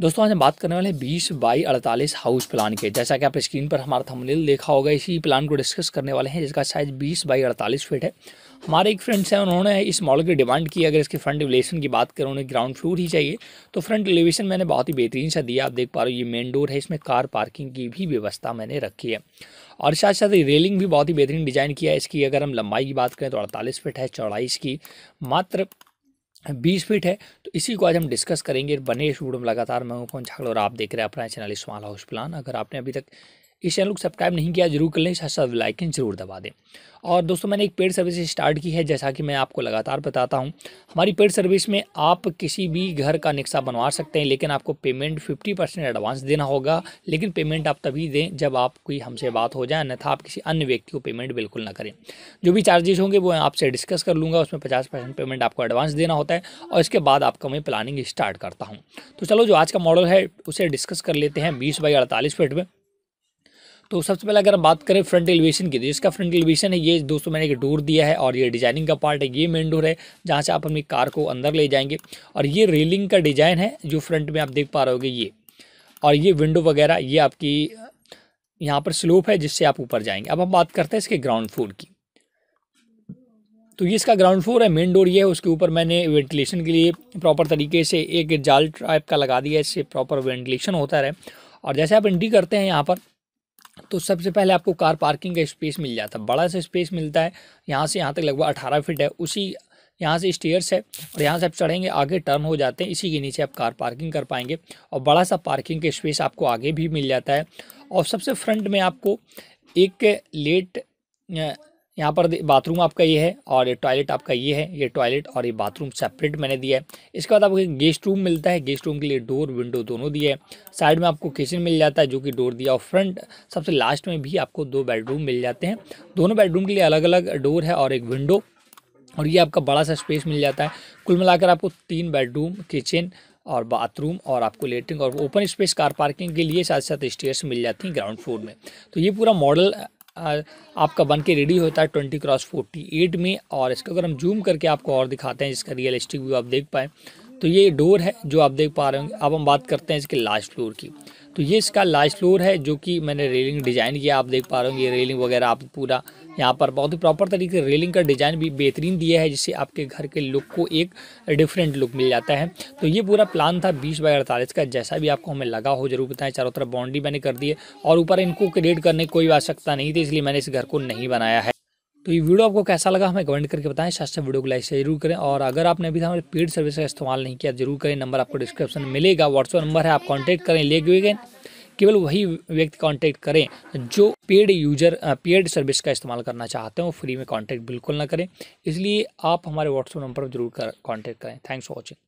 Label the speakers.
Speaker 1: दोस्तों आज हम बात करने वाले हैं बीस बाई अड़तालीस हाउस प्लान के जैसा कि आप स्क्रीन पर हमारा थंबनेल देखा होगा इसी प्लान को डिस्कस करने वाले हैं जिसका साइज बीस बाई अड़तालीस फीट है हमारे एक फ्रेंड्स हैं उन्होंने इस मॉडल की डिमांड की अगर इसके फ्रंट एलिवेशन की बात करें उन्हें ग्राउंड फ्लोर ही चाहिए तो फ्रंट एलिवेशन मैंने बहुत ही बेहतरीन सा दिया आप देख पा रहे हो ये मेन डोर है इसमें कार पार्किंग की भी व्यवस्था मैंने रखी है और साथ साथ रेलिंग भी बहुत ही बेहतरीन डिज़ाइन किया है इसकी अगर हम लंबाई की बात करें तो अड़तालीस फिट है चौड़ाई इसकी मात्र बीस फीट है तो इसी को आज हम डिस्कस करेंगे बने इस लगातार मैं हूँ कौन झागड़ और आप देख रहे हैं अपना चैनल इस्माल हाउस प्लान अगर आपने अभी तक इस चैनल को सब्सक्राइब नहीं किया जरूर कर लें साथ साथ लाइकन जरूर दबा दें और दोस्तों मैंने एक पेड सर्विस स्टार्ट की है जैसा कि मैं आपको लगातार बताता हूँ हमारी पेड सर्विस में आप किसी भी घर का नक्शा बनवा सकते हैं लेकिन आपको पेमेंट फिफ्टी परसेंट एडवांस देना होगा लेकिन पेमेंट आप तभी दें जब आप कोई हमसे बात हो जाए अन्यथा आप किसी अन्य व्यक्ति को पेमेंट बिल्कुल ना करें जो भी चार्जेस होंगे वो आपसे डिस्कस कर लूँगा उसमें पचास पेमेंट आपको एडवांस देना होता है और इसके बाद आपका मैं प्लानिंग स्टार्ट करता हूँ तो चलो जो आज का मॉडल है उसे डिस्कस कर लेते हैं बीस बाई अड़तालीस फिट में तो सबसे पहले अगर हम बात करें फ्रंट एलिवेशन की तो इसका फ्रंट एलिवेशन है ये दोस्तों मैंने एक डोर दिया है और ये डिजाइनिंग का पार्ट है ये मेन डोर है जहाँ से आप अपनी कार को अंदर ले जाएंगे और ये रेलिंग का डिज़ाइन है जो फ्रंट में आप देख पा रहे होगे ये और ये विंडो वगैरह ये आपकी यहाँ पर स्लोप है जिससे आप ऊपर जाएंगे अब हम बात करते हैं इसके ग्राउंड फ्लोर की तो ये इसका ग्राउंड फ्लोर है मेन डोर ये है उसके ऊपर मैंने वेंटिलेशन के लिए प्रॉपर तरीके से एक जाल टाइप का लगा दिया है इससे प्रॉपर वेंटिलेशन होता रहे और जैसे आप एंट्री करते हैं यहाँ पर तो सबसे पहले आपको कार पार्किंग का स्पेस मिल जाता है बड़ा सा स्पेस मिलता है यहाँ से यहाँ तक लगभग अठारह फीट है उसी यहाँ से स्टेयर्स है और यहाँ से आप चढ़ेंगे आगे टर्न हो जाते हैं इसी के नीचे आप कार पार्किंग कर पाएंगे और बड़ा सा पार्किंग का स्पेस आपको आगे भी मिल जाता है और सबसे फ्रंट में आपको एक लेट यहाँ पर बाथरूम आपका ये है और ये टॉयलेट आपका ये है ये टॉयलेट और ये बाथरूम सेपरेट मैंने दिया है इसके बाद आपको गेस्ट रूम मिलता है गेस्ट रूम के लिए डोर विंडो दोनों दिए हैं साइड में आपको किचन मिल जाता है जो कि डोर दिया और फ्रंट सबसे लास्ट में भी आपको दो बेडरूम मिल जाते हैं दोनों बेडरूम के लिए अलग अलग डोर है और एक विंडो और ये आपका बड़ा सा स्पेस मिल जाता है कुल मिलाकर आपको तीन बेडरूम किचन और बाथरूम और आपको लेटरिन और ओपन स्पेस कार पार्किंग के लिए साथ साथ स्टेयर्स मिल जाती हैं ग्राउंड फ्लोर में तो ये पूरा मॉडल आपका बन के रेडी होता है ट्वेंटी क्रॉस फोर्टी एट में और इसको अगर हम जूम करके आपको और दिखाते हैं जिसका रियलिस्टिक व्यू आप देख पाएँ तो ये डोर है जो आप देख पा रहे होंगे अब हम बात करते हैं इसके लास्ट फ्लोर की तो ये इसका लास्ट फ्लोर है जो कि मैंने रेलिंग डिज़ाइन किया आप देख पा रहे होंगे ये रेलिंग वगैरह आप पूरा यहाँ पर बहुत ही प्रॉपर तरीके रेलिंग का डिज़ाइन भी बेहतरीन दिया है जिससे आपके घर के लुक को एक डिफरेंट लुक मिल जाता है तो ये पूरा प्लान था बीस बाई अड़तालीस का जैसा भी आपको हमें लगा हो जरूर बताएं चारों तरफ बाउंड्री मैंने कर दी है और ऊपर इनको क्रिएट करने की कोई आवश्यकता नहीं थी इसलिए मैंने इस घर को नहीं बनाया है तो ये वीडियो आपको कैसा लगा हमें कमेंट करके बताएं साथ वीडियो को लाइक जरूर करें और अगर आपने अभी हमारे पेड सर्विस का इस्तेमाल नहीं किया जरूर करें नंबर आपको डिस्क्रिप्शन में मिलेगा व्हाट्सअप नंबर है आप कॉन्टैक्ट करें ले गए केवल वही व्यक्ति कांटेक्ट करें जो पेड यूजर पेड सर्विस का इस्तेमाल करना चाहते हो फ्री में कांटेक्ट बिल्कुल ना करें इसलिए आप हमारे व्हाट्सअप नंबर पर जरूर कर कॉन्टैक्ट करें थैंक्स फॉर वॉचिंग